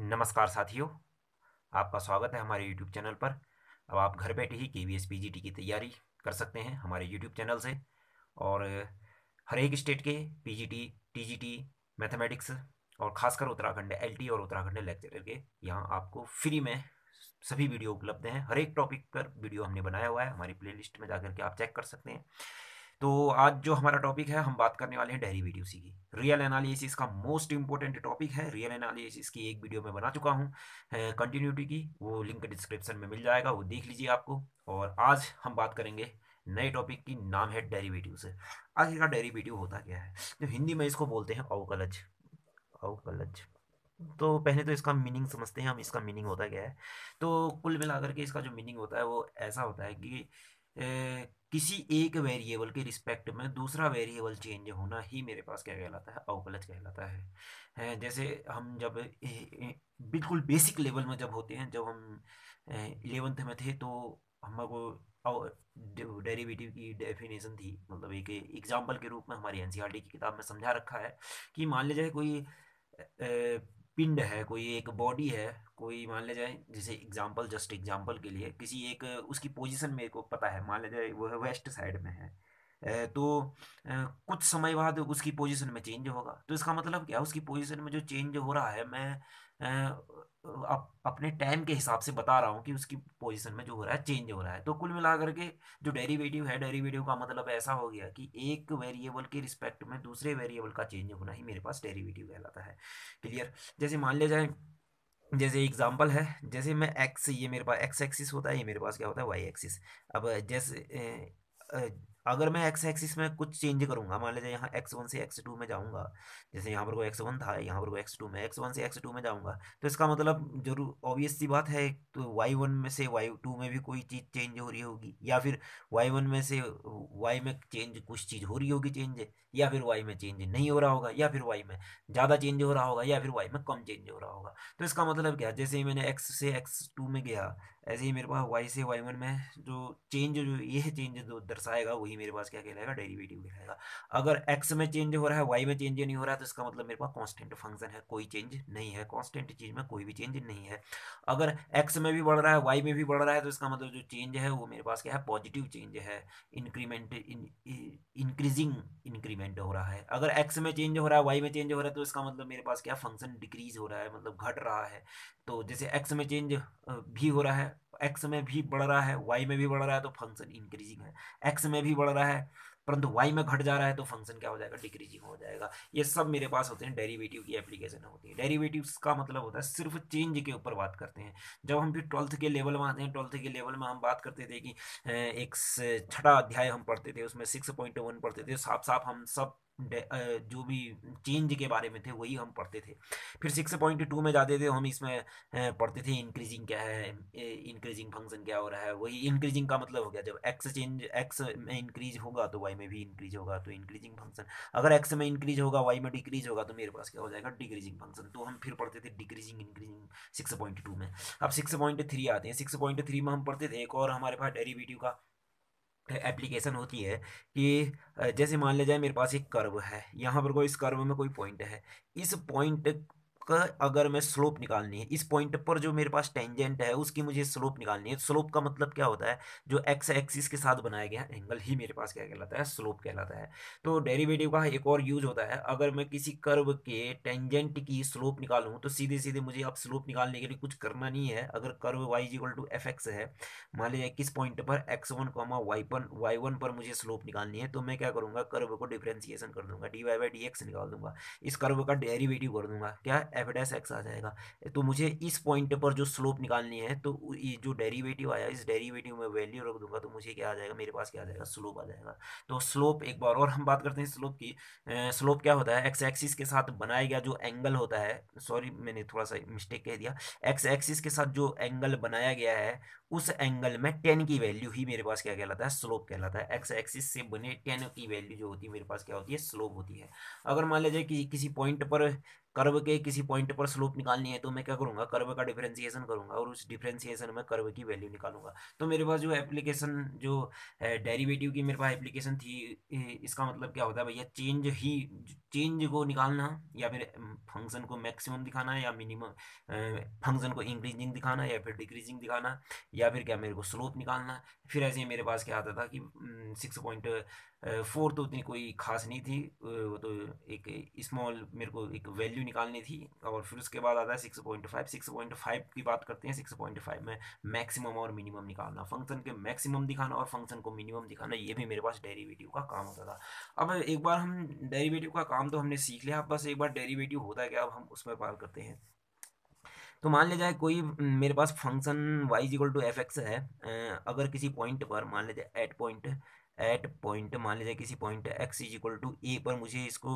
नमस्कार साथियों आपका स्वागत है हमारे यूट्यूब चैनल पर अब आप घर बैठे ही के वी की तैयारी कर सकते हैं हमारे यूट्यूब चैनल से और हर एक स्टेट के पी जी टी मैथमेटिक्स और खासकर उत्तराखंड टी और उत्तराखंड लेक्चर के यहाँ आपको फ्री में सभी वीडियो उपलब्ध हैं हर एक टॉपिक पर वीडियो हमने बनाया हुआ है हमारी प्ले में जाकर के आप चेक कर सकते हैं तो आज जो हमारा टॉपिक है हम बात करने वाले हैं वीडियो डेरिवेटिव की रियल एनालिसिस का मोस्ट इंपॉर्टेंट टॉपिक है रियल एनालिसिस की एक वीडियो में बना चुका हूँ कंटिन्यूटी की वो लिंक डिस्क्रिप्शन में मिल जाएगा वो देख लीजिए आपको और आज हम बात करेंगे नए टॉपिक की नाम है डेरीवेटिव से आखिरकार डेरीवेटिव होता क्या है तो हिंदी में इसको बोलते हैं अवकलज अवकलज तो पहले तो इसका मीनिंग समझते हैं हम इसका मीनिंग होता क्या है तो कुल मिलाकर के इसका जो मीनिंग होता है वो ऐसा होता है कि किसी एक वेरिएबल के रिस्पेक्ट में दूसरा वेरिएबल चेंज होना ही मेरे पास क्या कहलाता है अवकलज कहलाता है, जैसे हम जब बिल्कुल बेसिक लेवल में जब होते हैं जब हम इलेवंथ में थे तो हमको डेरिवेटिव की डेफिनेशन थी मतलब एक एग्जाम्पल के रूप में हमारी एनसीईआरटी e की किताब में समझा रखा है कि मान लीजिए कोई पिंड है कोई एक बॉडी है कोई मान लिया जाए जैसे एग्जाम्पल जस्ट एग्जाम्पल के लिए किसी एक उसकी पोजिशन मेरे को पता है मान लिया जाए वो है वेस्ट साइड में है तो कुछ समय बाद उसकी पोजीशन में चेंज होगा तो इसका मतलब क्या उसकी पोजीशन में जो चेंज हो रहा है मैं आप अपने टाइम के हिसाब से बता रहा हूँ कि उसकी पोजीशन में जो हो रहा है चेंज हो रहा है तो कुल मिलाकर के जो डेरिवेटिव है डेरिवेटिव का मतलब ऐसा हो गया कि एक वेरिएबल के रिस्पेक्ट में दूसरे वेरिएबल का चेंज होना ही मेरे पास डेरिवेटिव कहलाता है क्लियर जैसे मान लिया जाए जैसे एग्जाम्पल है जैसे मैं एक्स ये मेरे पास एक्स एक्सिस होता है ये मेरे पास क्या होता है वाई एक्सिस अब जैसे अगर मैं एक्स एक्सिस में कुछ चेंज करूंगा मान लीजिए यहाँ एक्स वन से एक्स टू में जाऊंगा जैसे यहाँ पर को एक्स वन था यहाँ पर को एक्स टू में एक्स वन से एक्स टू में जाऊँगा तो इसका मतलब जरूर ऑब्वियस सी बात है तो वाई वन में से वाई टू में भी कोई चीज़ चेंज हो रही होगी या फिर वाई वन में से वाई में चेंज कुछ चीज़ हो रही होगी चेंज या फिर वाई में चेंज नहीं हो रहा होगा या फिर वाई में ज़्यादा चेंज हो रहा होगा या फिर वाई में कम चेंज हो रहा होगा तो इसका मतलब क्या जैसे ही मैंने एक्स से एक्स टू में गया ऐसे ही मेरे पास वाई से वाई वन में जो चेंज जो ये चेंज जो दर्शाएगा वही मेरे पास क्या कहलाएगा डेरिवेटिव कहलाएगा अगर एक्स में चेंज हो रहा है वाई में चेंज नहीं हो रहा है तो इसका मतलब मेरे पास कांस्टेंट फंक्शन है कोई चेंज नहीं है कांस्टेंट चीज में कोई भी चेंज नहीं है अगर एक्स में भी बढ़ रहा है वाई में भी बढ़ रहा है तो इसका मतलब जो चेंज है वो मेरे पास क्या है पॉजिटिव चेंज है इंक्रीमेंट इंक्रीजिंग इंक्रीमेंट हो रहा है अगर एक्स में चेंज हो रहा है वाई में चेंज हो रहा है तो इसका मतलब मेरे पास क्या फंक्शन डिक्रीज हो रहा है मतलब घट रहा है तो जैसे एक्स में चेंज भी हो रहा है एक्स में भी बढ़ रहा है वाई में भी बढ़ रहा है तो फंक्शन इंक्रीजिंग है एक्स में भी बढ़ रहा है परंतु वाई में घट जा रहा है तो फंक्शन क्या हो जाएगा डिक्रीजिंग हो जाएगा ये सब मेरे पास होते हैं डेरिवेटिव की एप्लीकेशन होती है डेरिवेटिव का मतलब होता है सिर्फ चेंज के ऊपर बात करते हैं जब हम फिर ट्वेल्थ के लेवल में आते हैं ट्वेल्थ के लेवल में हम बात करते थे कि एक छठा अध्याय हम पढ़ते थे उसमें सिक्स पॉइंट वन पढ़ते थे साफ साफ हम सब जो भी चेंज के बारे में थे वही हम पढ़ते थे फिर सिक्स पॉइंट टू में जाते थे हम इसमें पढ़ते थे इंक्रीजिंग क्या है इंक्रीजिंग फंक्शन क्या हो रहा है वही इंक्रीजिंग का मतलब हो गया जब एक्स चेंज एक्स में इंक्रीज होगा तो वाई में भी इंक्रीज होगा तो इंक्रीजिंग फंक्शन अगर एक्स में इंक्रीज होगा वाई में डिक्रीज होगा तो मेरे पास क्या हो जाएगा डिक्रीजिंग फंक्शन तो हम फिर पढ़ते थे decreasing increasing six point two में अब सिक्स पॉइंट थ्री आते हैं सिक्स पॉइंट थ्री में हम पढ़ते थे एक और हमारे पास डेरीवेटिव का एप्लीकेशन होती है कि जैसे मान लिया जाए मेरे पास एक कर्व है यहाँ पर कोई इस कर्व में कोई पॉइंट है इस पॉइंट का अगर मैं स्लोप निकालनी है इस पॉइंट पर जो मेरे पास टेंजेंट है उसकी मुझे स्लोप निकालनी है स्लोप का मतलब क्या होता है जो एक्स एक्सिस के साथ बनाया गया एंगल ही मेरे पास क्या कहलाता है स्लोप कहलाता है तो डेरिवेटिव का एक और यूज होता है अगर मैं किसी कर्व के टेंजेंट की स्लोप निकालूँ तो सीधे सीधे मुझे अब स्लोप निकालने के लिए कुछ करना नहीं है अगर curve y is equal to f x है मान लीजिए किस पॉइंट पर एक्स वन कॉमा वाई पर वाई वन पर मुझे स्लोप निकालनी है तो मैं क्या करूँगा कर्व को डिफ्रेंसिएशन कर दूंगा d y by d x निकाल दूंगा इस कर्व का डेरीवेटिव कर दूंगा क्या डैस एक्स आ जाएगा तो मुझे इस पॉइंट पर जो स्लोप निकालनी है तो जो डेरिवेटिव आया इस डेरिवेटिव में वैल्यू रख दूंगा तो मुझे क्या आ जाएगा मेरे पास क्या आ जाएगा स्लोप आ जाएगा तो स्लोप एक बार और हम बात करते हैं स्लोप की स्लोप क्या होता है एक्स एक्सिस के साथ बनाया गया जो एंगल होता है सॉरी मैंने थोड़ा सा मिस्टेक कह दिया एक्स एक्सिस के साथ जो एंगल बनाया गया है उस एंगल में टेन की वैल्यू ही मेरे पास क्या कहलाता है स्लोप कहलाता है एक्स एक्सिस से बने टेन की वैल्यू जो होती है मेरे पास क्या होती है स्लोप होती है अगर मान लीजिए कि किसी पॉइंट पर कर्व के किसी पॉइंट पर स्लोप निकालनी है तो मैं क्या करूँगा कर्व का डिफ्रेंसिएशन करूँगा और उस डिफ्रेंसिएशन में कर्व की वैल्यू निकालूंगा तो मेरे पास जो एप्लीकेशन जो डेरिवेटिव की मेरे पास एप्लीकेशन थी इसका मतलब क्या होता है भैया चेंज ही चेंज को निकालना या फिर फंक्शन को मैक्सिमम दिखाना या मिनिमम फंक्शन को इंक्रीजिंग दिखाना या फिर डिक्रीजिंग दिखाना या या फिर क्या मेरे को स्लोप निकालना फिर ऐसे ही मेरे पास क्या आता था कि सिक्स पॉइंट फोर तो उतनी कोई खास नहीं थी वो तो एक स्मॉल मेरे को एक वैल्यू निकालनी थी और फिर उसके बाद आता है six point five six point five की बात करते हैं सिक्स पॉइंट फाइव में मैक्सिमम और मिनिमम निकालना फंक्शन के मैक्सिमम दिखाना और फंक्शन को मिनिमम दिखाना ये भी मेरे पास डेरीवेटिव का काम होता था अब एक बार हम डेरीवेटिव का काम तो हमने सीख लिया अब बस एक बार डेरीवेटिव होता है क्या अब हम उसमें पार करते हैं तो मान लिया जाए कोई मेरे पास function y is equal to f x है अगर किसी पॉइंट पर मान लिया जाए एट पॉइंट एट पॉइंट मान लिया जाए किसी point x is equal to a पर मुझे इसको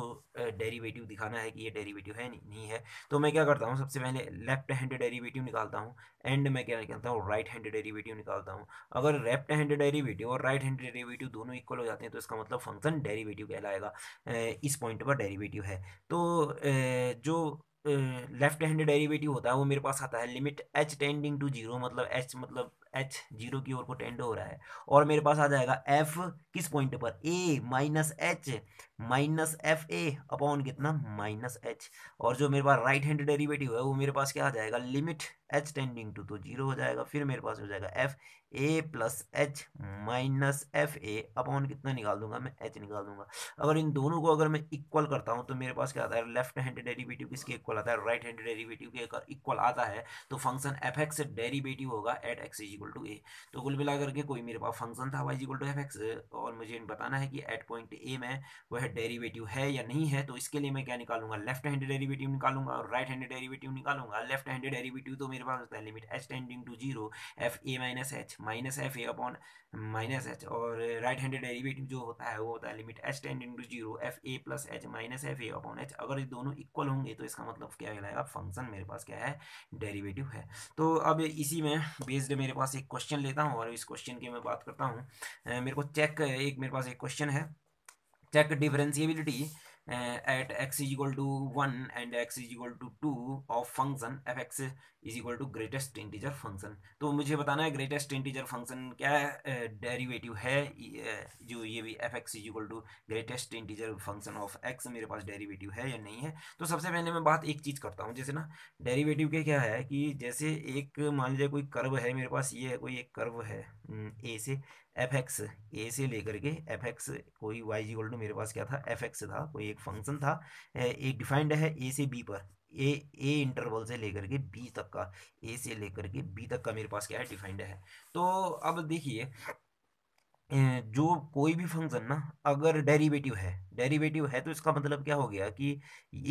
डेरिवेटिव दिखाना है कि ये डेरिवेटिव है नहीं, नहीं है तो मैं क्या करता हूँ सबसे पहले लेफ्ट हैंड डेरिवेटिव निकालता हूँ एंड मैं क्या निकालता हूँ राइट हैंड डेरिवेटिव निकालता हूँ अगर लेफ्ट हैंड डेरिवेटिव और राइट हैंड डेरिवेटिव दोनों इक्वल हो जाते हैं तो इसका मतलब फंक्शन डेरीवेटिव कहलाएगा इस पॉइंट पर डेरीवेटिव है तो जो लेफ्ट हैंड डेरिवेटिव होता है वो मेरे पास आता है limit h tending to zero मतलब एच मतलब एच जीरो की ओर को टेंड हो रहा है और मेरे पास आ जाएगा एफ किस पॉइंट पर a minus h minus f a upon कितना माइनस एच और जो मेरे पास राइट हैंड डेरिवेटिव है वो मेरे पास क्या आ जाएगा लिमिट एच टेंडिंग टू तो जीरो हो जाएगा फिर मेरे पास हो जाएगा f a plus h minus f a upon कितना निकाल दूंगा मैं एच निकाल दूंगा अगर इन दोनों को अगर मैं इक्वल करता हूं तो मेरे पास क्या आता है लेफ्ट हैंड डेरिवेटिव किसके इक्वल आता है राइट हैंड डेरिवेटिव के अगर इक्वल आता है तो फंक्शन एफ एक्स डेरीवेटिव होगा at x is equal to a तो कुल मिला करके कोई मेरे पास फंक्शन था y is equal to f x और मुझे बताना है कि एट पॉइंट ए में वह डेरीवेटिव है या नहीं है तो इसके लिए मैं क्या निकालूंगा लेफ्ट हैंड डेरीवेटिव निकालूंगा और राइट हैंड डेरीवेटिव निकालूंगा लेफ्ट हैंड डेरीवेटिव तो मेरे पास होता है limit h tending to zero f a minus h minus f a upon minus h और राइट हैंड डेरिवेटिव जो होता है वो होता है limit h tending to zero f a plus h minus f a upon h अगर ये दोनों इक्वल होंगे तो इसका मतलब क्या कहलाएगा फंक्शन मेरे पास क्या है डेरीवेटिव है तो अब इसी में बेस्ड मेरे पास एक क्वेश्चन लेता हूँ और इस क्वेश्चन की मैं बात करता हूँ मेरे को चेक एक मेरे पास एक क्वेश्चन है check differentiability uh, at x is equal to 1 and x is equal to of function f x is equal to greatest integer function तो मुझे बताना है ग्रेटेस्ट इंटीजर फंक्शन क्या डेरिवेटिव uh, है uh, जो ये भी f x is equal to greatest integer function of x मेरे पास डेरिवेटिव है या नहीं है तो सबसे पहले मैं बात एक चीज़ करता हूँ जैसे ना डेरीवेटिव के क्या है कि जैसे एक मान लीजिए कोई कर्व है मेरे पास ये है कोई एक कर्व है ए mm, से एफ एक्स ए से लेकर के एफ एक्स कोई वाई जी मेरे पास क्या था एफ एक्स था कोई एक फंक्शन था एक डिफाइंड है ए से बी पर ए ए इंटरवल से लेकर के बी तक का ए से लेकर के बी तक का मेरे पास क्या है डिफाइंड है तो अब देखिए जो कोई भी फंक्शन ना अगर डेरिवेटिव है डेरिवेटिव है तो इसका मतलब क्या हो गया कि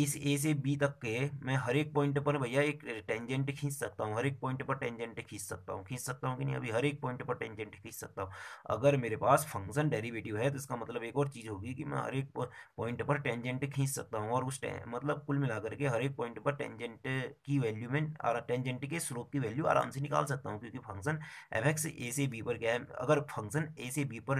इस ए से बी तक के मैं हर एक पॉइंट पर भैया एक टेंजेंट खींच सकता हूँ हर एक पॉइंट पर टेंजेंट खींच सकता हूँ खींच सकता हूँ कि नहीं अभी हर एक पॉइंट पर टेंजेंट खींच सकता हूँ अगर मेरे पास फंक्शन डेरिवेटिव है तो इसका मतलब एक और चीज़ होगी कि मैं हर एक पॉइंट पर टेंजेंट खींच सकता हूँ और उस मतलब कुल मिलाकर के हर एक पॉइंट पर टेंजेंट की वैल्यू में टेंजेंट के स्लोप की वैल्यू आराम से निकाल सकता हूँ क्योंकि फंक्शन एफ एक्स ए से बी पर क्या है अगर फंक्शन ए से बी पर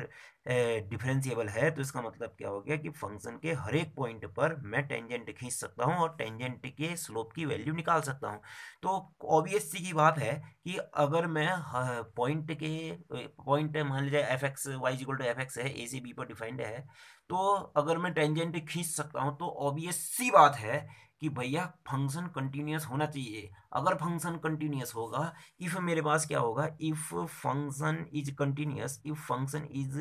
डिफरेंशिएबल है तो इसका मतलब क्या हो गया कि फंक्शन के हर एक पॉइंट पर मैं टेंजेंट खींच सकता हूं और टेंजेंट के स्लोप की वैल्यू निकाल सकता हूं तो ऑब्वियस सी की बात है कि अगर मैं पॉइंट के पॉइंट मान लीजिए f x y equal to f x है ए से बी पर डिफाइंड है तो अगर मैं टेंजेंट खींच सकता हूँ तो ऑब्वियस सी बात है कि भैया फंक्शन कंटिन्यूस होना चाहिए अगर फंक्शन कंटिन्यूस होगा इफ़ मेरे पास क्या होगा if function is continuous if function is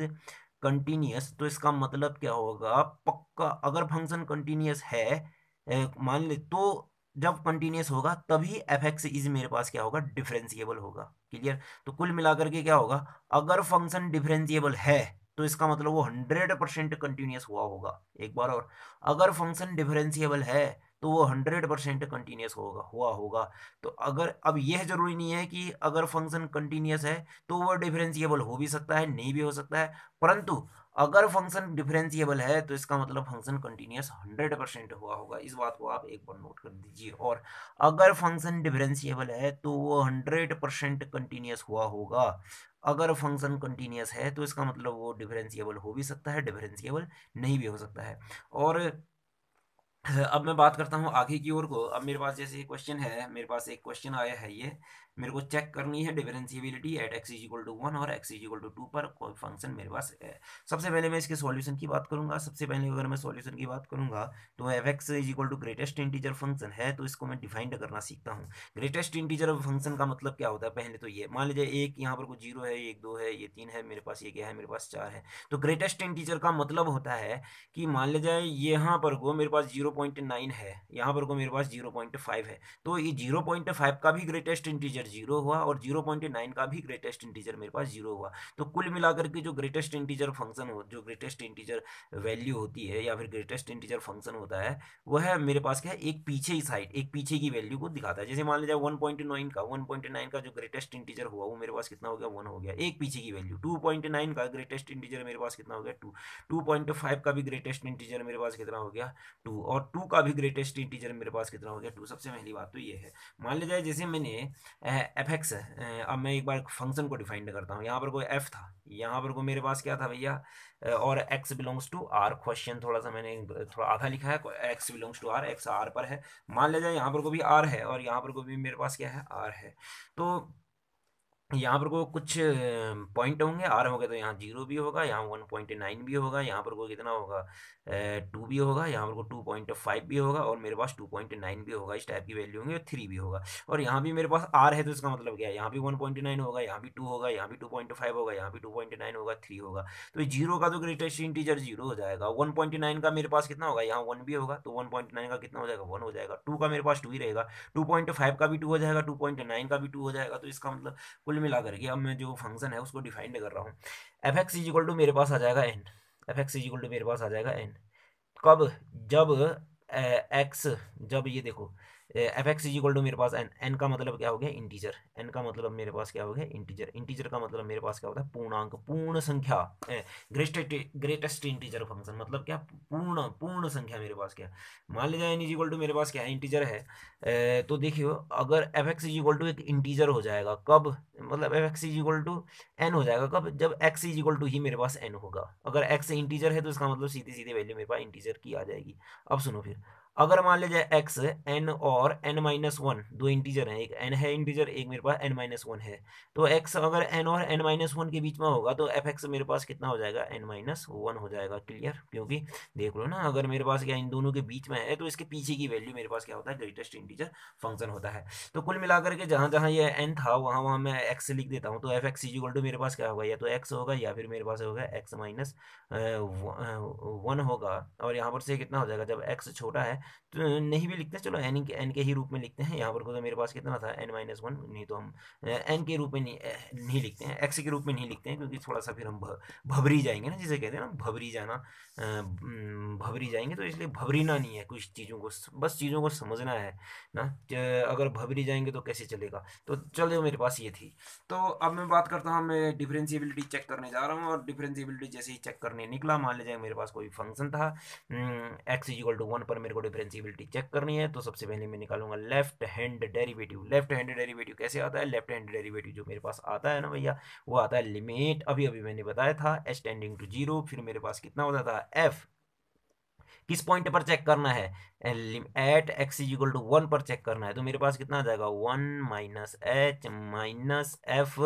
continuous तो इसका मतलब क्या होगा पक्का अगर फंक्शन कंटिन्यूस है मान ले तो जब कंटिन्यूस होगा तभी एफ एक्स इज मेरे पास क्या होगा डिफरेंशिएबल होगा क्लियर तो कुल मिलाकर के क्या होगा अगर फंक्शन डिफरेंशिएबल है तो इसका मतलब वो हंड्रेड परसेंट कंटिन्यूस हुआ होगा एक बार और अगर फंक्शन डिफरेंशिएबल है तो वो हंड्रेड परसेंट कंटिन्यूस होगा हुआ होगा तो अगर अब यह जरूरी नहीं है कि अगर फंक्शन कंटिन्यूस है तो वह डिफरेंशिएबल हो भी सकता है नहीं भी हो सकता है परंतु अगर फंक्शन डिफरेंशिएबल है तो इसका मतलब फंक्शन कंटिन्यूस हंड्रेड परसेंट हुआ होगा इस बात को आप एक बार नोट कर दीजिए और अगर फंक्शन डिफरेंशिएबल है तो वो हंड्रेड परसेंट कंटिन्यूस हुआ होगा अगर फंक्शन कंटिन्यूस है तो इसका मतलब वो डिफरेंशिएबल हो भी सकता है डिफरेंशिएबल नहीं भी हो सकता है और अब मैं बात करता हूँ आगे की ओर को अब मेरे पास जैसे क्वेश्चन है मेरे पास एक क्वेश्चन आया है ये मेरे को चेक करनी है differentiability at x is equal to one और x is equal to two पर कोई फंक्शन मेरे पास है सबसे पहले मैं इसके सॉल्यूशन की बात करूंगा सबसे पहले अगर मैं सॉल्यूशन की बात करूंगा तो f x is equal to greatest integer function है तो इसको मैं डिफाइंड करना सीखता हूँ ग्रेटेस्ट इंटीजर फंक्शन का मतलब क्या होता है पहले तो ये मान लीजिए एक यहाँ पर कोई जीरो है एक दो है ये तीन है मेरे पास ये क्या है मेरे पास चार है तो ग्रेटेस्ट इंटीजर का मतलब होता है कि मान लीजिए यहाँ पर को मेरे पास जीरो पॉइंट नाइन है यहाँ पर को मेरे पास जीरो पॉइंट फाइव है तो ये जीरो पॉइंट फाइव का भी ग्रेटेस्ट इंटीजर इंटीजर जीरो हुआ और जीरो पॉइंट नाइन का भी ग्रेटेस्ट इंटीजर मेरे पास जीरो हुआ तो कुल मिलाकर के जो ग्रेटेस्ट इंटीजर फंक्शन हो जो ग्रेटेस्ट इंटीजर वैल्यू होती है या फिर ग्रेटेस्ट इंटीजर फंक्शन होता है वह है मेरे पास क्या है एक पीछे ही साइड एक पीछे की वैल्यू को दिखाता है जैसे मान लिया वन पॉइंट नाइन का वन पॉइंट नाइन का जो ग्रेटेस्ट इंटीजर हुआ वो मेरे पास कितना हो गया वन हो गया एक पीछे की वैल्यू टू पॉइंट नाइन का ग्रेटेस्ट इंटीजर मेरे पास कितना हो गया टू टू पॉइंट फाइव का भी ग्रेटेस्ट इंटीजर मेरे पास कितना हो गया टू और टू का भी ग्रेटेस्ट इंटीजर मेरे पास कितना हो गया टू सबसे पहली बात तो ये है मान लिया जाए जैसे मैंने है एफ एक्स है अब मैं एक बार फंक्शन को डिफाइन करता हूँ यहाँ पर कोई एफ था यहाँ पर कोई मेरे पास क्या था भैया और x belongs to R question थोड़ा सा मैंने थोड़ा आधा लिखा है x belongs to R x R पर है मान लिया जाए यहाँ पर को भी आर है और यहाँ पर को भी मेरे पास क्या है आर है तो यहाँ पर को कुछ पॉइंट होंगे आर होंगे तो यहाँ जीरो भी होगा यहाँ वन पॉइंट नाइन भी होगा यहाँ पर को कितना होगा टू भी होगा यहाँ पर को टू पॉइंट फाइव भी होगा और मेरे पास टू पॉइंट नाइन भी होगा इस टाइप की वैल्यू होंगी और थ्री भी होगा और यहाँ भी मेरे पास आर है तो इसका मतलब क्या है यहाँ भी वन पॉइंट नाइन होगा यहाँ भी टू होगा यहाँ भी टू पॉइंट फाइव होगा यहाँ भी टू पॉइंट नाइन होगा थ्री होगा तो जीरो का तो ग्रेटेस्ट इंटीजर जीरो हो जाएगा वन पॉइंट नाइन का मेरे पास कितना होगा यहाँ वन भी होगा तो वन पॉइंट नाइन का कितना हो जाएगा वन हो जाएगा टू का मेरे पास टू ही रहेगा टू पॉइंट फाइव का भी टू हो जाएगा टू पॉइंट नाइन का भी टू हो जाएगा तो इसका मतलब कुल कुल मिला करके अब मैं जो फंक्शन है उसको डिफाइंड कर रहा हूँ एफ एक्स इजिकल टू मेरे पास आ जाएगा n f x is equal to मेरे पास आ जाएगा एन कब जब एक्स जब ये देखो f x is equal to मेरे पास एन एन का मतलब क्या हो गया इंटीजर एन का मतलब मेरे पास क्या हो गया इंटीजर इंटीजर का मतलब मेरे पास क्या होता है पूर्णांक पूर्ण संख्या ग्रेटेस्ट ग्रेटेस्ट इंटीजर फंक्शन मतलब क्या पूर्ण पूर्ण संख्या मेरे पास क्या मान लीजिए एन इज इक्वल टू मेरे पास क्या है इंटीजर है ए, तो देखियो अगर f x is equal to एक इंटीजर हो जाएगा कब मतलब f x is equal to n हो जाएगा कब जब एक्स इज इक्वल टू ही मेरे पास एन होगा अगर एक्स इंटीजर है तो इसका मतलब सीधे सीधे वैल्यू मेरे पास इंटीजर की आ जाएगी अब सुनो फिर अगर मान लीजिए एक्स एन और एन माइनस वन दो इंटीजर हैं एक एन है इंटीजर एक मेरे पास एन माइनस वन है तो एक्स अगर एन और एन माइनस वन के बीच में होगा तो एफ एक्स मेरे पास कितना हो जाएगा एन माइनस वन हो जाएगा क्लियर क्योंकि देख लो ना अगर मेरे पास क्या इन दोनों के बीच में है तो इसके पीछे की वैल्यू मेरे पास क्या होता है ग्रेटेस्ट इंटीजर फंक्शन होता है तो कुल मिलाकर के जहाँ जहाँ ये एन था वहाँ वहाँ मैं एक्स लिख देता हूँ तो एफ एक्स इजिकल टू मेरे पास क्या होगा या तो एक्स होगा या फिर मेरे पास होगा एक्स माइनस वन होगा और यहाँ पर से कितना हो जाएगा जब एक्स छोटा है तो नहीं भी लिखते चलो एन के एन के ही रूप में लिखते हैं यहाँ पर तो मेरे पास कितना था एन माइनस वन नहीं तो हम एन के रूप में नहीं नहीं लिखते हैं एक्स के रूप में नहीं लिखते हैं क्योंकि थोड़ा सा फिर हम भबरी जाएंगे ना जिसे कहते हैं ना भबरी जाना भबरी जाएंगे तो इसलिए भबरीना नहीं है कुछ चीज़ों को बस चीज़ों को समझना है ना अगर भबरी जाएंगे तो कैसे चलेगा तो चलो मेरे पास ये थी तो अब मैं बात करता हूँ मैं डिफ्रेंसीबिलिटी चेक करने जा रहा हूँ और डिफ्रेंसीबिलिटी जैसे ही चेक करने निकला मान लीजिए मेरे पास कोई फंक्शन था एक्स इजिकल टू वन पर मेरे को डिफ्रेंसीबिलिटी चेक करनी है तो सबसे पहले मैं निकालूंगा left hand derivative left hand derivative कैसे आता है लेफ्ट हैंड डेरिवेटिव जो मेरे पास आता है ना भैया वो आता है लिमिट अभी अभी मैंने बताया था एच टेंडिंग टू जीरो फिर मेरे पास कितना होता था एफ किस पॉइंट पर चेक करना है at x is equal to one पर चेक करना है तो मेरे पास कितना आ जाएगा one minus h minus f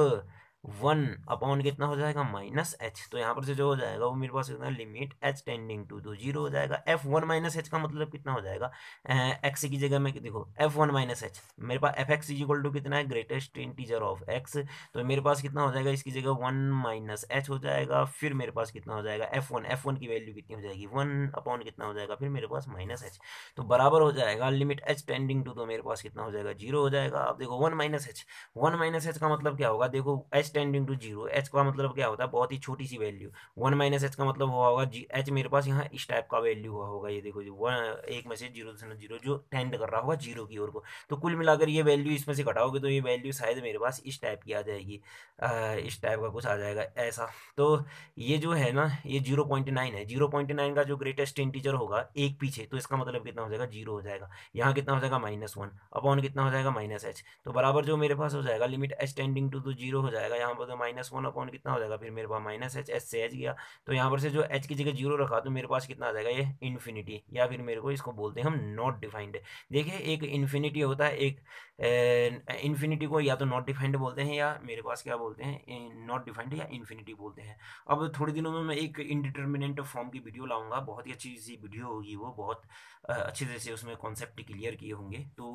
one upon कितना हो जाएगा माइनस एच तो यहाँ पर से जो हो जाएगा वो मेरे पास कितना लिमिट एच टेंडिंग टू तो जीरो हो जाएगा एफ वन माइनस एच का मतलब कितना हो जाएगा एक्स की जगह में देखो एफ वन माइनस एच मेरे पास f x is equal to कितना है ग्रेटेस्ट इंटीजर ऑफ एक्स तो मेरे पास कितना हो जाएगा इसकी जगह वन माइनस एच हो जाएगा फिर मेरे पास कितना हो जाएगा एफ वन एफ वन की वैल्यू कितनी हो जाएगी वन अपॉन कितना हो जाएगा फिर मेरे पास माइनस एच तो बराबर हो जाएगा लिमिट एच टेंडिंग टू तो मेरे पास कितना हो जाएगा जीरो हो जाएगा अब देखो one minus h one minus h का मतलब क्या होगा देखो h tending to zero h का मतलब क्या होता है बहुत ही छोटी सी वैल्यू वन माइनस एच का मतलब हुआ होगा जी एच मेरे पास यहाँ इस टाइप का वैल्यू हुआ होगा ये देखो जी वन एक में से जीरो दशमलव जीरो जो टेंड कर रहा होगा जीरो की ओर को तो कुल मिलाकर ये वैल्यू इसमें से घटाओगे तो ये वैल्यू शायद मेरे पास इस टाइप की आ जाएगी आ, इस टाइप का कुछ आ जाएगा ऐसा तो ये जो है ना ये जीरो पॉइंट नाइन है जीरो पॉइंट नाइन का जो ग्रेटेस्ट इंटीजर होगा एक पीछे तो इसका मतलब कितना हो जाएगा जीरो हो जाएगा यहाँ कितना हो जाएगा माइनस वन अपॉन कितना हो जाएगा माइनस एच तो बराबर जो मेरे पास हो जाएगा लिमिट एच टेंडिंग टू तो जीरो हो जाएगा यहाँ पर तो माइनस वन अपॉन कितना हो जाएगा फिर मेरे पास माइनस एच एच से एच गया तो यहाँ पर से जो एच की जगह जीरो रखा तो मेरे पास कितना आ जाएगा ये इन्फिनिटी या फिर मेरे को इसको बोलते हैं हम नॉट डिफाइंड देखिए एक इन्फिनिटी होता है एक इन्फिनिटी को या तो नॉट डिफाइंड बोलते हैं या मेरे पास क्या बोलते हैं नॉट डिफाइंड या इन्फिनिटी बोलते हैं अब थोड़े दिनों में मैं एक इनडिटर्मिनेंट फॉर्म की वीडियो लाऊंगा बहुत ही अच्छी सी वीडियो होगी वो बहुत अच्छे तरह से उसमें कॉन्सेप्ट क्लियर किए होंगे तो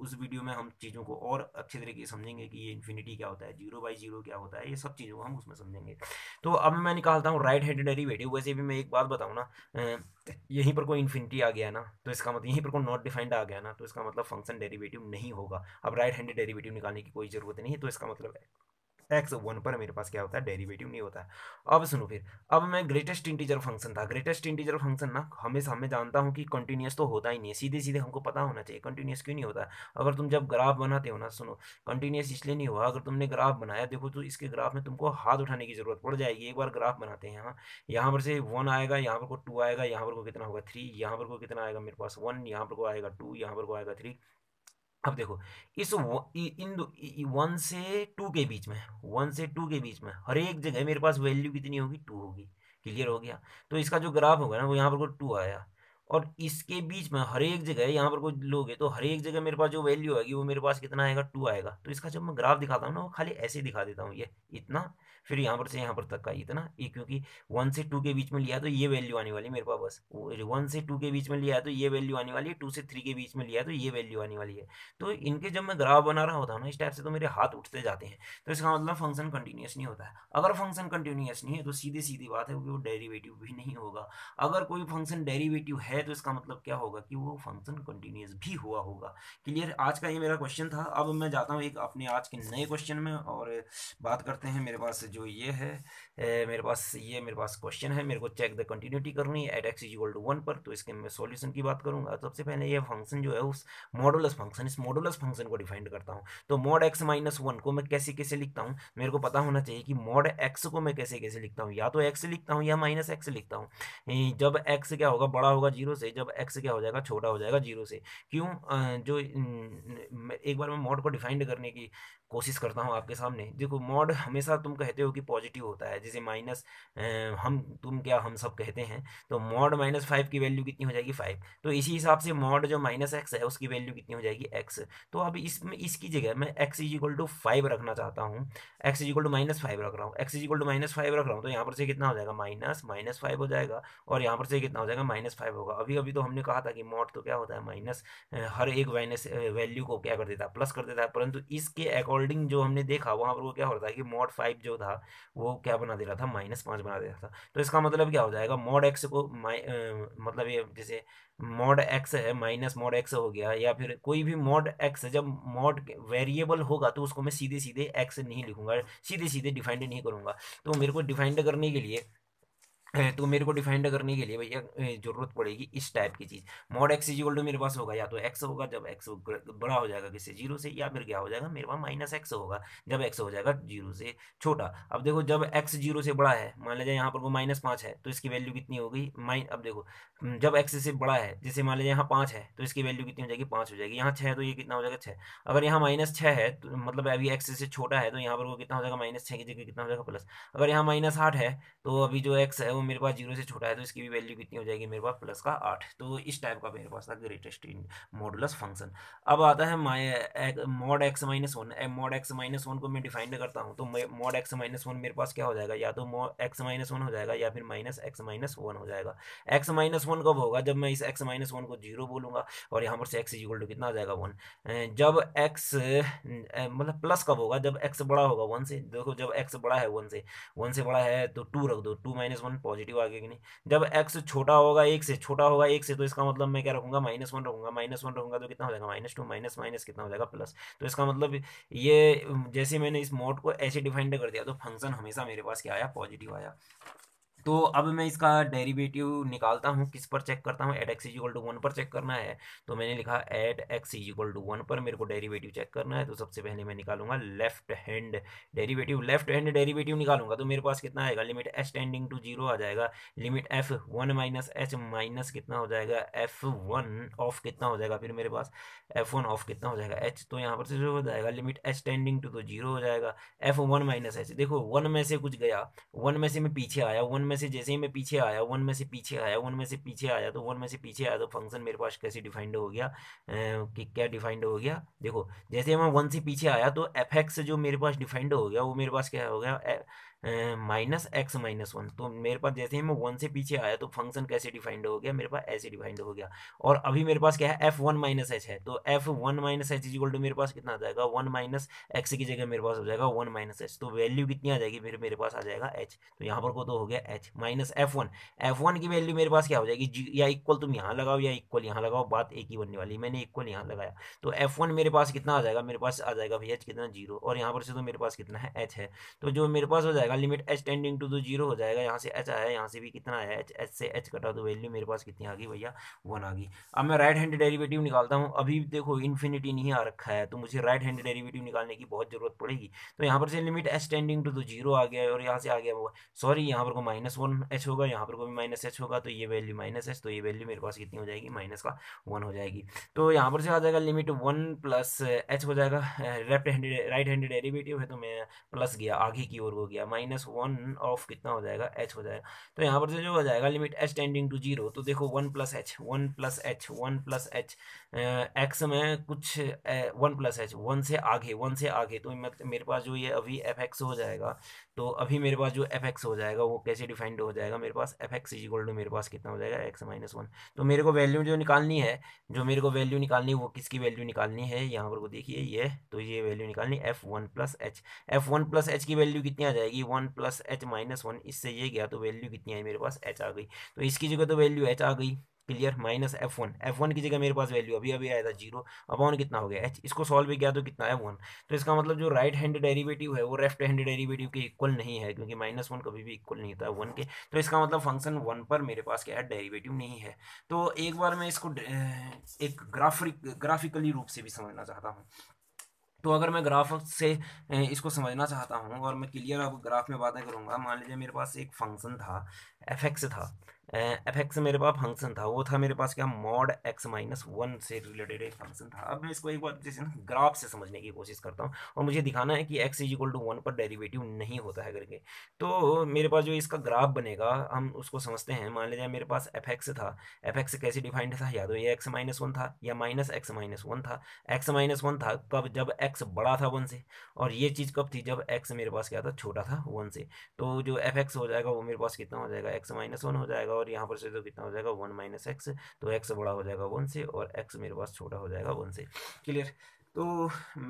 उस वीडियो में हम चीज़ों को और अच्छे तरीके से समझेंगे कि ये इन्फिनिटी क्या होता है जीरो बाई जीरो क्या होता है ये सब चीज़ों को हम उसमें समझेंगे तो अब मैं निकालता हूँ राइट हैंड डेरीवेटिव वैसे भी मैं एक बात बताऊँ ना यहीं पर कोई इन्फिनिटी आ गया ना तो इसका मतलब यहीं पर कोई नॉट डिफाइंड आ गया ना तो इसका मतलब फंक्शन डेरीवेटिव नहीं हो होगा अब राइट हैंडेड डेरिवेटिव निकालने की कोई ज़रूरत नहीं है तो इसका मतलब है एक्स वन पर मेरे पास क्या होता है डेरिवेटिव नहीं होता है अब सुनो फिर अब मैं ग्रेटेस्ट इंटीजर फंक्शन था ग्रेटेस्ट इंटीजर फंक्शन ना हमेशा हमें जानता हूँ कि कंटिन्यूस तो होता ही नहीं है सीधे सीधे हमको पता होना चाहिए कंटिन्यूस क्यों नहीं होता है अगर तुम जब ग्राफ बनाते हो ना सुनो कंटिन्यूस इसलिए नहीं हुआ अगर तुमने ग्राफ बनाया देखो तो इसके ग्राफ में तुमको हाथ उठाने की जरूरत पड़ जाएगी एक बार ग्राफ बनाते हैं हाँ यहाँ पर से वन आएगा यहाँ पर को टू आएगा यहाँ पर को कितना होगा थ्री यहाँ पर को कितना आएगा मेरे पास वन यहाँ पर को आएगा टू यहाँ पर को आएगा थ्री अब देखो इस इन वन से टू के बीच में वन से टू के बीच में हर एक जगह मेरे पास वैल्यू कितनी होगी टू होगी क्लियर हो गया तो इसका जो ग्राफ होगा ना वो यहाँ पर कोई टू आया और इसके बीच में हर एक जगह यहाँ पर कोई लोग है तो हर एक जगह मेरे पास जो वैल्यू आएगी वो मेरे पास कितना आएगा टू आएगा तो इसका जब मैं ग्राफ दिखाता हूँ ना वो खाली ऐसे दिखा देता हूँ ये इतना फिर यहाँ पर से यहाँ पर तक का इतना ये क्योंकि वन से टू के बीच में लिया तो ये वैल्यू आने वाली है मेरे पास बस वन से टू के बीच में लिया तो ये वैल्यू आने वाली है टू से थ्री के बीच में लिया तो ये वैल्यू आने वाली है तो इनके जब मैं ग्राफ बना रहा होता हूँ ना इस टाइप से तो मेरे हाथ उठते जाते हैं तो इसका मतलब फंक्शन कंटिन्यूस नहीं होता है अगर फंक्शन कंटिन्यूस नहीं है तो सीधी सीधी बात है कि वो डेरीवेटिव भी नहीं होगा अगर कोई फंक्शन डेरीवेटिव है तो इसका मतलब क्या होगा कि वो फंक्शन कंटिन्यूस भी हुआ होगा क्लियर आज का ये मेरा क्वेश्चन था अब मैं जाता हूँ एक अपने आज के नए क्वेश्चन में और बात करते हैं मेरे पास जो ये है ए, मेरे पास ये मेरे पास क्वेश्चन है मेरे को चेक द कंटिन्यूटी करनी है at x is equal to one पर तो इसके मैं सॉल्यूशन की बात करूंगा तो सबसे पहले ये फंक्शन जो है उस मॉडुलस फंक्शन इस मॉडुलस फंक्शन को डिफाइन करता हूँ तो मॉड एक्स माइनस वन को मैं कैसे कैसे लिखता हूँ मेरे को पता होना चाहिए कि मॉड एक्स को मैं कैसे कैसे लिखता हूँ या तो एक्स लिखता हूँ या माइनस एक्स लिखता हूँ जब एक्स क्या होगा बड़ा होगा जीरो से जब एक्स क्या हो जाएगा छोटा हो जाएगा जीरो से क्यों जो एक बार मैं मॉड को डिफाइंड करने की कोशिश करता हूँ आपके सामने देखो मॉड हमेशा तुम कहते हो कि पॉजिटिव होता है जैसे माइनस हम तुम क्या हम सब कहते हैं तो मॉड माइनस फाइव की वैल्यू कितनी हो जाएगी फाइव तो इसी हिसाब से मॉड जो माइनस एक्स है उसकी वैल्यू कितनी हो जाएगी एक्स तो अब इसमें इसकी जगह मैं x is equal to five रखना चाहता हूँ x is equal to minus five रख रहा हूँ x is equal to minus five रख रहा हूँ तो यहाँ पर से कितना हो जाएगा माइनस माइनस फाइव हो जाएगा और यहाँ पर से कितना हो जाएगा माइनस फाइव होगा अभी अभी तो हमने कहा था कि मॉड तो क्या होता है माइनस हर एक माइनस वैल्यू को क्या कर देता है प्लस कर देता है परंतु इसके अकॉर्डिंग फोल्डिंग जो हमने देखा वहाँ पर वो क्या हो रहा था कि मॉड फाइव जो था वो क्या बना दे रहा था माइनस पाँच बना दे रहा था तो इसका मतलब क्या हो जाएगा मॉड एक्स को माइ मतलब ये जैसे मॉड एक्स है माइनस मॉड एक्स हो गया या फिर कोई भी मॉड एक्स जब मॉड वेरिएबल होगा तो उसको मैं सीधे सीधे एक्स नहीं लिखूंगा सीधे सीधे डिफाइंड नहीं करूँगा तो मेरे को डिफाइंड करने के लिए तो मेरे को डिफाइंड करने के लिए भैया जरूरत पड़ेगी इस टाइप की चीज़ मॉड एक्स इजिकल टू मेरे पास होगा या तो एक्स होगा जब एक्स बड़ा हो जाएगा किससे जीरो से या फिर क्या हो जाएगा मेरे पास माइनस एक्स होगा जब एक्स हो जाएगा जीरो से छोटा अब देखो जब एक्स जीरो से बड़ा है मान लीजिए यहाँ पर वो माइनस पाँच है तो इसकी वैल्यू कितनी होगी माइन अब देखो हम्म, जब एक्स से बड़ा है जैसे मान लीजिए यहाँ पाँच है तो इसकी वैल्यू कितनी हो जाएगी पाँच हो जाएगी यहाँ छः है तो ये कितना हो जाएगा छः अगर यहाँ माइनस छः है तो मतलब अभी एक्स से छोटा है तो यहाँ पर वो कितना हो जाएगा माइनस छः की जगह कितना हो जाएगा प्लस अगर यहाँ माइनस आठ है तो अभी जो एक्स है तो मेरे पास जीरो से छोटा है तो इसकी भी वैल्यू कितनी हो जाएगी मेरे पास प्लस का आठ तो इस टाइप का मेरे पास था ग्रेटेस्ट इन मॉडुलस फंक्शन अब आता है my mod x minus one mod x minus one को मैं डिफाइन करता हूँ तो मॉड एक्स माइनस वन मेरे पास क्या हो जाएगा या तो एक्स माइनस वन हो जाएगा या फिर माइनस एक्स माइनस वन हो जाएगा एक्स माइनस वन कब होगा जब मैं इस एक्स माइनस वन को जीरो बोलूंगा और यहाँ पर से एक्स इक्वल टू कितना आ जाएगा वन जब एक्स मतलब प्लस कब होगा जब एक्स बड़ा होगा वन से देखो जब एक्स बड़ा है वन से वन से बड़ा है तो टू रख दो टू माइनस वन पॉजिटिव आ गया कि नहीं जब एक्स छोटा होगा एक से छोटा होगा एक से तो इसका मतलब मैं क्या रखूंगा माइनस वन रखूंगा माइनस वन रखूंगा तो कितना हो जाएगा माइनस टू माइनस माइनस कितना हो जाएगा प्लस तो इसका मतलब ये जैसे मैंने इस मोड को ऐसे डिफाइंड कर दिया तो फंक्शन हमेशा मेरे पास क्या आया पॉजिटिव आया तो अब मैं इसका डेरिवेटिव निकालता हूँ किस पर चेक करता हूँ at x is equal to one पर चेक करना है तो मैंने लिखा at x is equal to one पर मेरे को डेरिवेटिव चेक करना है तो सबसे पहले मैं निकालूंगा left hand derivative left hand derivative निकालूंगा तो मेरे पास कितना आएगा limit s tending to zero आ जाएगा limit f one minus h minus कितना हो जाएगा एफ वन ऑफ कितना हो जाएगा फिर मेरे पास एफ वन ऑफ कितना हो जाएगा एच तो यहाँ पर से हो जाएगा लिमिट एस टेंडिंग टू तो जीरो हो जाएगा एफ वन माइनस एच देखो वन में से कुछ गया वन में से मैं पीछे आया वन में से जैसे ही मैं पीछे आया वन में से पीछे आया वन में से पीछे आया तो वन में से पीछे आया तो फंक्शन मेरे पास कैसे डिफाइंड हो गया कि क्या डिफाइंड हो गया देखो जैसे मैं वन से पीछे आया तो एफ जो मेरे पास डिफाइंड हो गया वो मेरे पास क्या हो गया माइनस एक्स माइनस वन तो मेरे पास जैसे ही मैं वन से पीछे आया तो फंक्शन कैसे डिफाइंड हो गया मेरे पास ऐसे डिफाइंड हो गया और अभी मेरे पास क्या है एफ वन माइनस एच है तो f one minus h is equal to मेरे पास कितना आ जाएगा वन माइनस एक्स की जगह मेरे पास हो जाएगा वन माइनस एच तो वैल्यू कितनी आ जाएगी फिर मेरे पास आ जाएगा एच तो यहाँ पर को तो हो गया h minus f one f one की वैल्यू मेरे पास क्या हो जाएगी या इक्वल तुम यहाँ लगाओ या इक्वल यहाँ लगाओ बात एक ही बनने वाली मैंने इक्वल यहाँ लगाया तो एफ वन मेरे पास कितना आ जाएगा मेरे पास आ जाएगा भाई एच कितना जीरो और यहाँ पर से तो मेरे पास कितना है एच है तो जो मेरे पास हो जाएगा जाएगा limit h tending to to zero हो जाएगा यहाँ से एच आया यहाँ से भी कितना आया एच एच से एच कटा तो वैल्यू मेरे पास कितनी आ गई भैया वन आ गई अब मैं राइट हैंड डेरिवेटिव निकालता हूँ अभी देखो इन्फिनिटी नहीं आ रखा है तो मुझे राइट हैंड डेरिवेटिव निकालने की बहुत ज़रूरत पड़ेगी तो यहाँ पर से limit h tending to to zero आ गया और यहाँ से आ गया होगा सॉरी यहाँ पर को माइनस वन एच होगा यहाँ पर को भी माइनस एच होगा तो ये वैल्यू माइनस एच तो ये वैल्यू मेरे पास कितनी हो जाएगी माइनस का वन हो जाएगी तो यहाँ पर से आ जाएगा लिमिट वन प्लस एच हो जाएगा left hand right hand derivative है तो मैं प्लस गया आगे की ओर हो गया माइनस वन ऑफ कितना हो जाएगा एच हो जाएगा तो यहाँ पर से जो हो जाएगा limit h tending to zero तो देखो one plus h one plus h one plus h x में कुछ वन प्लस एच वन से आगे वन से आगे तो मेरे पास जो ये अभी एफ एक्स हो जाएगा तो अभी मेरे पास जो एफ एक्स हो जाएगा वो कैसे डिफाइंड हो जाएगा मेरे पास एफ एक्स इज टू मेरे पास कितना हो जाएगा एक्स माइनस वन तो मेरे को वैल्यू जो निकालनी है जो मेरे को वैल्यू निकालनी है वो किसकी वैल्यू निकालनी है यहाँ पर को देखिए ये तो ये वैल्यू निकालनी f one plus h f one plus h की वैल्यू कितनी आ जाएगी one plus h minus one इससे ये गया तो वैल्यू कितनी आई मेरे पास एच आ गई तो इसकी जगह तो वैल्यू एच आ गई clear minus f one f one की जगह मेरे पास वैल्यू अभी अभी आया था जीरो अपॉन कितना हो गया एच इसको सॉल्व भी किया तो कितना है वन तो इसका मतलब जो राइट हैंड डेरिवेटिव है वो लेफ्ट हैंड डेरिवेटिव के इक्वल नहीं है क्योंकि माइनस वन कभी भी इक्वल नहीं होता वन के तो इसका मतलब फंक्शन वन पर मेरे पास क्या है डेरीवेटिव नहीं है तो एक बार मैं इसको एक ग्राफिक ग्राफिकली रूप से भी समझना चाहता हूँ तो अगर मैं ग्राफ से इसको समझना चाहता हूँ और मैं क्लियर आपको ग्राफ में बातें करूँगा मान लीजिए मेरे पास एक फंक्शन था एफ एक्स था एफ एक्स मेरे पास फंक्शन था वो था मेरे पास क्या मॉड एक्स माइनस वन से रिलेटेड एक फंक्शन था अब मैं इसको एक बार जैसे ना ग्राफ से समझने की कोशिश करता हूँ और मुझे दिखाना है कि x is equal to one पर डेरिवेटिव नहीं होता है करके तो मेरे पास जो इसका ग्राफ बनेगा हम उसको समझते हैं मान लीजिए मेरे पास एफ एक्स था एफ एक्स कैसे डिफाइंड था या तो ये एक्स माइनस वन था या माइनस एक्स माइनस वन था एक्स माइनस वन था कब जब एक्स बड़ा था वन से और ये चीज़ कब थी जब एक्स मेरे पास क्या था छोटा था वन से तो जो एफ एक्स हो जाएगा वो मेरे पास कितना हो जाएगा एक्स माइनस वन हो जाएगा और यहाँ पर से तो कितना हो जाएगा वन माइनस एक्स तो एक्स बड़ा हो जाएगा वन से और एक्स मेरे पास छोटा हो जाएगा वन से क्लियर तो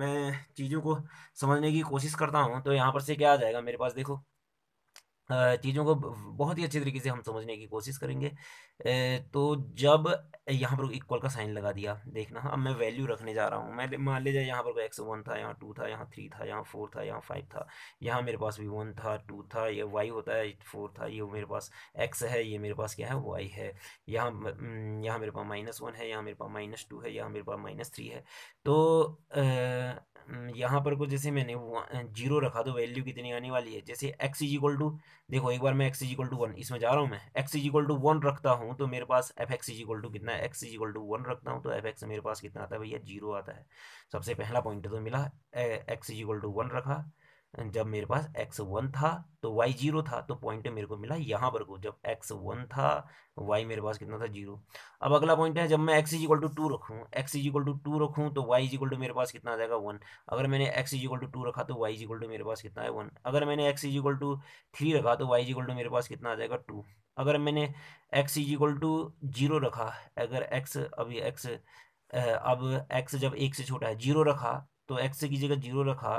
मैं चीज़ों को समझने की कोशिश करता हूँ तो यहाँ पर से क्या आ जाएगा मेरे पास देखो चीज़ों को बहुत ही अच्छे तरीके से हम समझने की कोशिश करेंगे तो जब यहाँ पर इक्वल का साइन लगा दिया देखना अब मैं वैल्यू रखने जा रहा हूँ मैं मान लीजिए यहाँ पर एक्स वन था यहाँ टू था यहाँ थ्री था यहाँ फोर था यहाँ फाइव था यहाँ मेरे पास भी वन था टू था ये वाई होता है फोर था ये मेरे पास एक्स है ये मेरे पास क्या है वाई है यहाँ यहाँ मेरे पास माइनस वन है यहाँ मेरे पास माइनस टू है यहाँ मेरे पास माइनस थ्री है तो यहाँ पर को जैसे मैंने जीरो रखा तो वैल्यू कितनी आने वाली है जैसे एक्स इज इक्वल टू देखो एक बार मैं x is equal to one इसमें जा रहा हूँ मैं x is equal to one रखता हूँ तो मेरे पास f x is equal to कितना है x is equal to one रखता हूँ तो एफ एक्स मेरे पास कितना आता है भैया जीरो आता है सबसे पहला पॉइंट तो मिला x is equal to one रखा जब मेरे पास एक्स वन था तो वाई जीरो था तो पॉइंट मेरे को मिला यहाँ पर को जब एक्स वन था वाई तो मेरे पास कितना था जीरो अब अगला पॉइंट है जब मैं एक्स इजिकल टू टू रखूँ एक्स इजिकल टू टू रखूँ तो वाई इजिकल टू मेरे पास कितना आ जाएगा वन अगर मैंने एक्स इजिकल टू टू रखा तो वाई इजिकल टू मेरे पास कितना है वन अगर मैंने एक्स इजिकल टू थ्री रखा तो वाई इजिकल टू मेरे पास कितना आ जाएगा टू अगर मैंने एक्स इजिकल टू जीरो रखा अगर एक्स अभी एक्स अब एक्स जब एक से छोटा है जीरो रखा तो एक्स की जगह जीरो रखा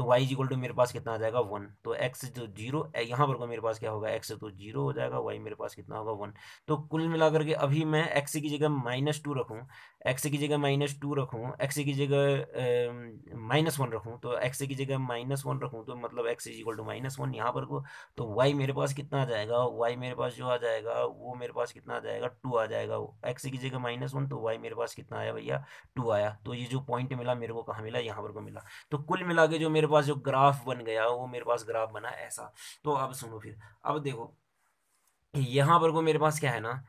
तो वाई इज इक्वल टू मेरे पास कितना आ जाएगा वन तो एक्स जो जीरो यहाँ पर को मेरे पास क्या होगा एक्स तो जीरो हो जाएगा वाई मेरे पास कितना होगा वन तो कुल मिलाकर के अभी मैं एक्स की जगह माइनस टू रखूँ एक्स की जगह माइनस टू रखूँ एक्स की जगह माइनस वन रखूँ तो एक्स की जगह माइनस वन रखूँ तो मतलब x is equal to minus one यहाँ पर को तो वाई मेरे पास कितना आ जाएगा वाई मेरे पास जो आ जाएगा वो मेरे पास कितना आ जाएगा टू आ जाएगा एक्स की जगह माइनस वन तो वाई मेरे पास कितना आया भैया टू आया तो ये जो पॉइंट मिला मेरे को कहाँ मिला यहाँ पर को मिला तो कुल मिला के जो मेरे मेरे पास जो ग्राफ बन गया वो मेरे पास ग्राफ बना ऐसा तो अब सुनो फिर अब देखो यहाँ पर को मेरे पास क्या है ना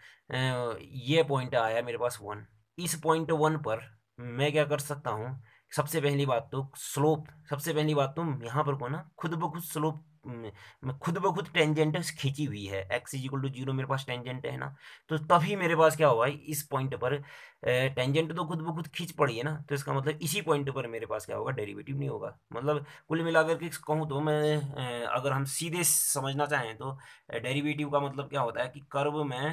ये पॉइंट आया मेरे पास वन इस पॉइंट वन पर मैं क्या कर सकता हूँ सबसे पहली बात तो स्लोप सबसे पहली बात तो यहाँ पर को ना खुद ब खुद स्लोप खुद ब खुद टेंजेंट खींची हुई है x is equal to zero मेरे पास टेंजेंट है ना तो तभी मेरे पास क्या हुआ है इस पॉइंट पर टेंजेंट तो खुद ब खुद खींच पड़ी है ना तो इसका मतलब इसी पॉइंट पर मेरे पास क्या होगा डेरिवेटिव नहीं होगा मतलब कुल मिलाकर के कहूँ तो मैं अगर हम सीधे समझना चाहें तो डेरीवेटिव का मतलब क्या होता है कि कर्व में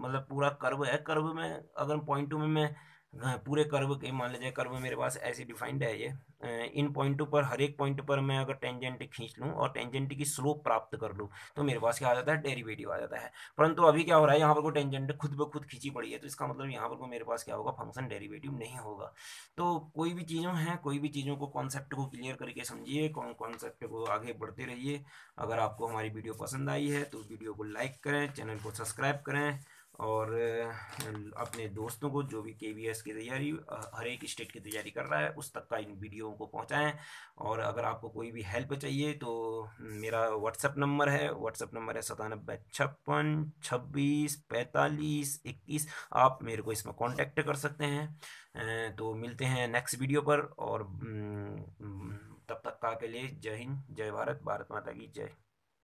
मतलब पूरा कर्व है कर्व में अगर पॉइंट टू में मैं पूरे कर्व के मान लीजिए कर्व मेरे पास ऐसे डिफाइंड है ये इन पॉइंटों पर हर एक पॉइंट पर मैं अगर टेंजेंट खींच लूँ और टेंजेंट की स्लोप प्राप्त कर लूँ तो मेरे पास क्या आ जाता है डेरिवेटिव आ जाता है परंतु अभी क्या हो रहा है यहाँ पर टेंजेंट खुद ब खुद खींची पड़ी है तो इसका मतलब यहाँ पर को मेरे पास क्या होगा फंक्शन डेरीवेटिव नहीं होगा तो कोई भी चीज़ों हैं कोई भी चीज़ों को कॉन्सेप्ट को क्लियर करके समझिए कॉन्सेप्ट को आगे बढ़ते रहिए अगर आपको हमारी वीडियो पसंद आई है तो वीडियो को लाइक करें चैनल को सब्सक्राइब करें और अपने दोस्तों को जो भी के की तैयारी हर एक स्टेट की तैयारी कर रहा है उस तक का इन वीडियो को पहुंचाएं और अगर आपको कोई भी हेल्प चाहिए तो मेरा व्हाट्सएप नंबर है व्हाट्सएप नंबर है सतानबे छप्पन छब्बीस पैंतालीस इक्कीस आप मेरे को इसमें कांटेक्ट कर सकते हैं तो मिलते हैं नेक्स्ट वीडियो पर और तब तक का के लिए जय हिंद जय भारत भारत माता की जय